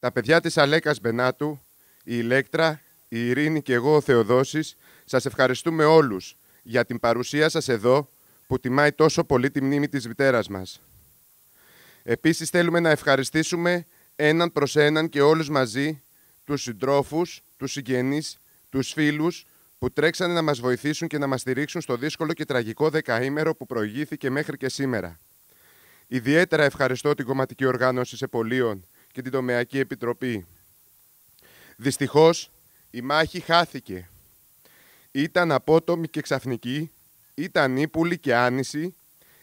Τα παιδιά της Αλέκας Μπενάτου, η Ηλέκτρα, η Ειρήνη και εγώ ο Θεοδόσης, σας ευχαριστούμε όλους για την παρουσία σας εδώ που τιμάει τόσο πολύ τη μνήμη της μητέρας μας. Επίσης θέλουμε να ευχαριστήσουμε έναν προς έναν και όλους μαζί τους συντρόφους, τους συγγενείς, τους φίλους που τρέξανε να μας βοηθήσουν και να μας στηρίξουν στο δύσκολο και τραγικό δεκαήμερο που προηγήθηκε μέχρι και σήμερα. Ιδιαίτερα ευχαριστώ την κομματική οργάνωση και την Τομεακή Επιτροπή. Δυστυχώς, η μάχη χάθηκε. Ήταν απότομη και ξαφνική, ήταν ύπουλη και άνηση.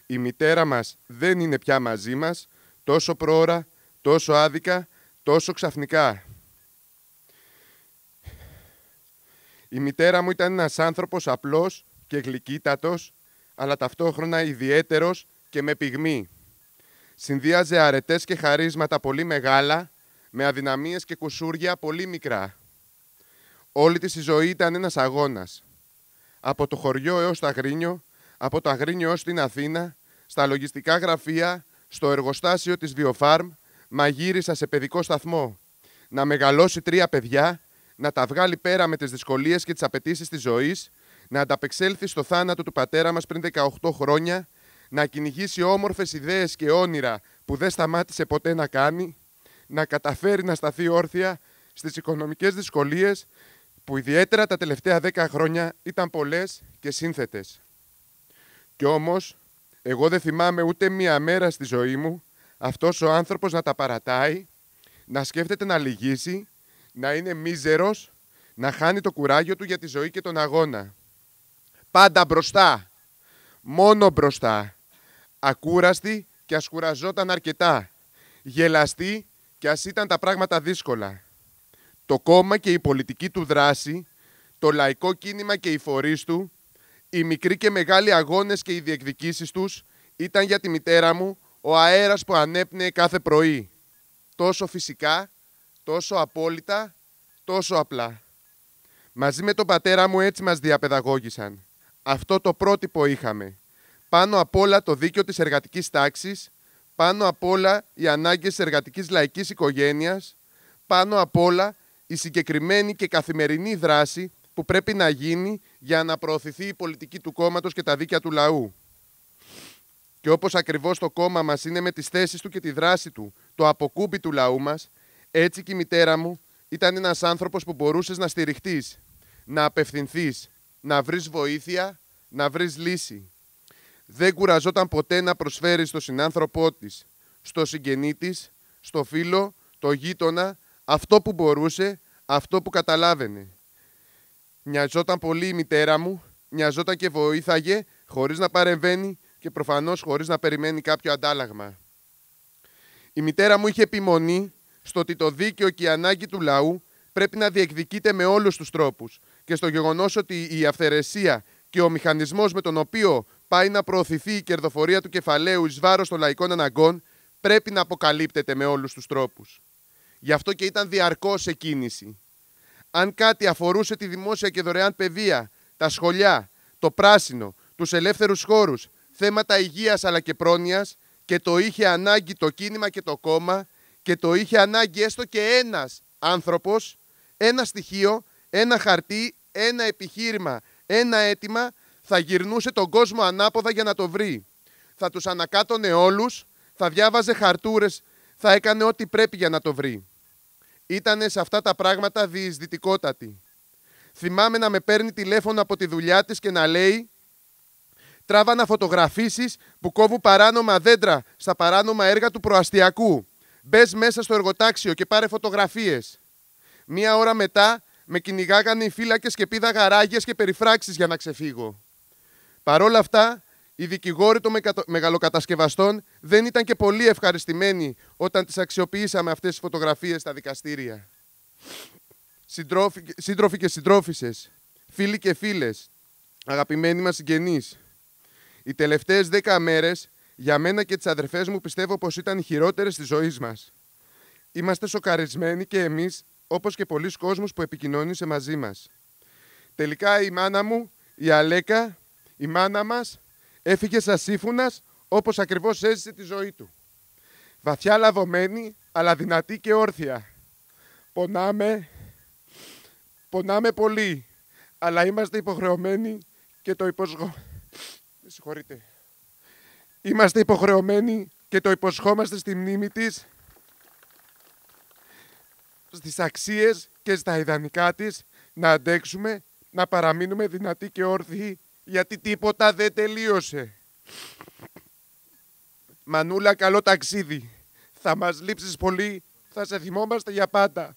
Η μητέρα μας δεν είναι πια μαζί μας, τόσο πρόωρα, τόσο άδικα, τόσο ξαφνικά. Η μητέρα μου ήταν ένας άνθρωπος απλός και γλυκύτατος, αλλά ταυτόχρονα ιδιαίτερος και με πυγμή. Συνδύαζε αρετές και χαρίσματα πολύ μεγάλα με αδυναμίες και κουσούρια πολύ μικρά. Όλη της η ζωή ήταν ένας αγώνας. Από το χωριό έως το Αγρίνιο, από το Αγρίνιο έως την Αθήνα, στα λογιστικά γραφεία, στο εργοστάσιο της Βιοφάρμ, μαγείρισα σε παιδικό σταθμό. Να μεγαλώσει τρία παιδιά, να τα βγάλει πέρα με τις δυσκολίες και τις απαιτήσεις της ζωής, να ανταπεξέλθει στο θάνατο του πατέρα μας πριν 18 χρόνια να κυνηγήσει όμορφες ιδέες και όνειρα που δεν σταμάτησε ποτέ να κάνει, να καταφέρει να σταθεί όρθια στις οικονομικές δυσκολίες που ιδιαίτερα τα τελευταία δέκα χρόνια ήταν πολλές και σύνθετες. Κι όμως, εγώ δεν θυμάμαι ούτε μία μέρα στη ζωή μου αυτός ο άνθρωπος να τα παρατάει, να σκέφτεται να λυγίσει, να είναι μίζερος, να χάνει το κουράγιο του για τη ζωή και τον αγώνα. Πάντα μπροστά. Μόνο μπροστά ακούραστη και ας αρκετά, γελαστή και ας ήταν τα πράγματα δύσκολα. Το κόμμα και η πολιτική του δράση, το λαϊκό κίνημα και οι φορείς του, οι μικροί και μεγάλοι αγώνες και οι διεκδικήσεις τους ήταν για τη μητέρα μου ο αέρας που ανέπνεε κάθε πρωί. Τόσο φυσικά, τόσο απόλυτα, τόσο απλά. Μαζί με τον πατέρα μου έτσι μας διαπαιδαγώγησαν. Αυτό το πρότυπο είχαμε πάνω απ' όλα το δίκαιο της εργατικής τάξης, πάνω απ' όλα οι ανάγκες της εργατικής λαϊκής οικογένειας, πάνω απ' όλα η συγκεκριμένη και καθημερινή δράση που πρέπει να γίνει για να προωθηθεί η πολιτική του κόμματος και τα δίκαια του λαού. Και όπως ακριβώς το κόμμα μας είναι με τις θέσεις του και τη δράση του, το αποκούμπι του λαού μας, έτσι και η μητέρα μου ήταν ένας άνθρωπος που μπορούσες να στηριχτείς, να απευθυνθείς, να βρεις βοήθεια, να βρεις λύση. Δεν κουραζόταν ποτέ να προσφέρει στον συνάνθρωπό της, στο συγγενή της, στο φίλο, το γείτονα, αυτό που μπορούσε, αυτό που καταλάβαινε. Μοιαζόταν πολύ η μητέρα μου, μοιαζόταν και βοήθαγε, χωρίς να παρεμβαίνει και προφανώς χωρίς να περιμένει κάποιο αντάλλαγμα. Η μητέρα μου είχε επιμονή στο ότι το δίκαιο και η ανάγκη του λαού πρέπει να διεκδικείται με όλους τους τρόπους και στο γεγονός ότι η αυθαιρεσία και ο μηχανισμός με τον οποίο πάει να προωθηθεί η κερδοφορία του κεφαλαίου εις βάρος των λαϊκών αναγκών, πρέπει να αποκαλύπτεται με όλους τους τρόπους. Γι' αυτό και ήταν διαρκώς σε κίνηση. Αν κάτι αφορούσε τη δημόσια και δωρεάν παιδεία, τα σχολιά, το πράσινο, τους ελεύθερους χώρους, θέματα υγείας αλλά και πρόνοιας και το είχε ανάγκη το κίνημα και το κόμμα και το είχε ανάγκη έστω και ένας άνθρωπος, ένα στοιχείο, ένα χαρτί, ένα επιχείρημα, ένα αίτημα θα γυρνούσε τον κόσμο ανάποδα για να το βρει. Θα τους ανακάτωνε όλους, θα διάβαζε χαρτούρες, θα έκανε ό,τι πρέπει για να το βρει. Ήτανε σε αυτά τα πράγματα διεισδυτικότατη. Θυμάμαι να με παίρνει τηλέφωνο από τη δουλειά της και να λέει «Τράβα να φωτογραφίσεις που κόβουν παράνομα δέντρα στα παράνομα έργα του προαστιακού. Μπες μέσα στο εργοτάξιο και πάρε φωτογραφίες». Μία ώρα μετά με κυνηγάγανε οι φύλακες και πήδαγα και περιφράξεις για να ξεφύγω όλα αυτά, οι δικηγόροι των μεγαλοκατασκευαστών δεν ήταν και πολύ ευχαριστημένοι όταν τις αξιοποιήσαμε αυτές τις φωτογραφίες στα δικαστήρια. Σύντροφοι και συντρόφισσες, φίλοι και φίλες, αγαπημένοι μας συγγενείς, οι τελευταίες δέκα μέρες για μένα και τις αδερφές μου πιστεύω πως ήταν οι χειρότερες της ζωής μας. Είμαστε σοκαρισμένοι και εμείς, όπως και πολλοί κόσμος που επικοινώνησε μαζί μας. Τελικά η μάνα μου, η Αλέκα, η μάνα μας έφυγε σαν σύμφωνας όπως ακριβώς έζησε τη ζωή του. Βαθιά λαβωμένη, αλλά δυνατή και όρθια. Πονάμε, πονάμε πολύ, αλλά είμαστε υποχρεωμένοι και το συγχωρείτε. Είμαστε υποχρεωμένοι και το υποσχόμαστε στη μνήμη της, στις αξίες και στα ιδανικά της, να αντέξουμε, να παραμείνουμε δυνατοί και όρθιοι γιατί τίποτα δεν τελείωσε. Μανούλα, καλό ταξίδι. Θα μας λείψεις πολύ, θα σε θυμόμαστε για πάντα.